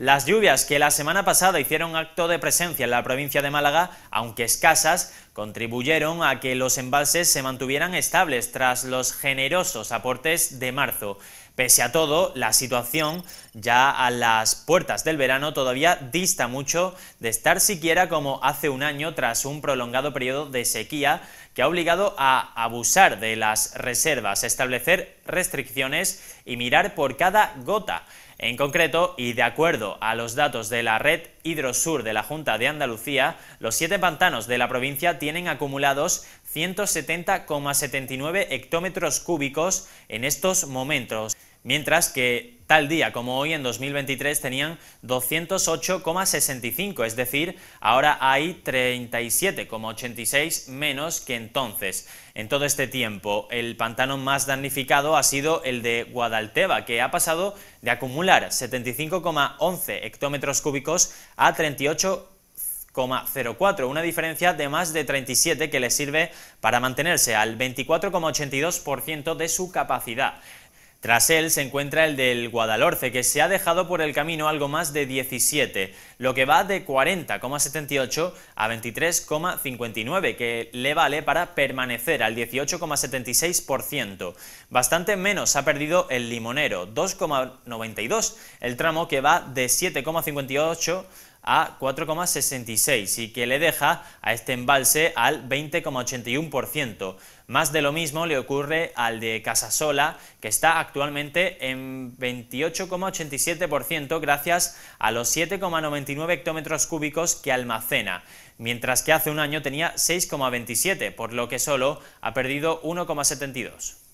Las lluvias que la semana pasada hicieron acto de presencia en la provincia de Málaga, aunque escasas, contribuyeron a que los embalses se mantuvieran estables tras los generosos aportes de marzo. Pese a todo, la situación ya a las puertas del verano todavía dista mucho de estar siquiera como hace un año tras un prolongado periodo de sequía ha obligado a abusar de las reservas, establecer restricciones y mirar por cada gota. En concreto, y de acuerdo a los datos de la red Hidrosur de la Junta de Andalucía, los siete pantanos de la provincia tienen acumulados 170,79 hectómetros cúbicos en estos momentos, mientras que tal día como hoy en 2023 tenían 208,65, es decir, ahora hay 37,86 menos que entonces. En todo este tiempo, el pantano más damnificado ha sido el de Guadalteba, que ha pasado de acumular 75,11 hectómetros cúbicos a 38 0,04, una diferencia de más de 37 que le sirve para mantenerse al 24,82% de su capacidad. Tras él se encuentra el del Guadalhorce, que se ha dejado por el camino algo más de 17, lo que va de 40,78 a 23,59, que le vale para permanecer al 18,76%. Bastante menos ha perdido el limonero, 2,92, el tramo que va de 7,58 a 4,66 y que le deja a este embalse al 20,81%. Más de lo mismo le ocurre al de Casasola, que está actualmente en 28,87% gracias a los 7,99 hectómetros cúbicos que almacena, mientras que hace un año tenía 6,27, por lo que solo ha perdido 1,72.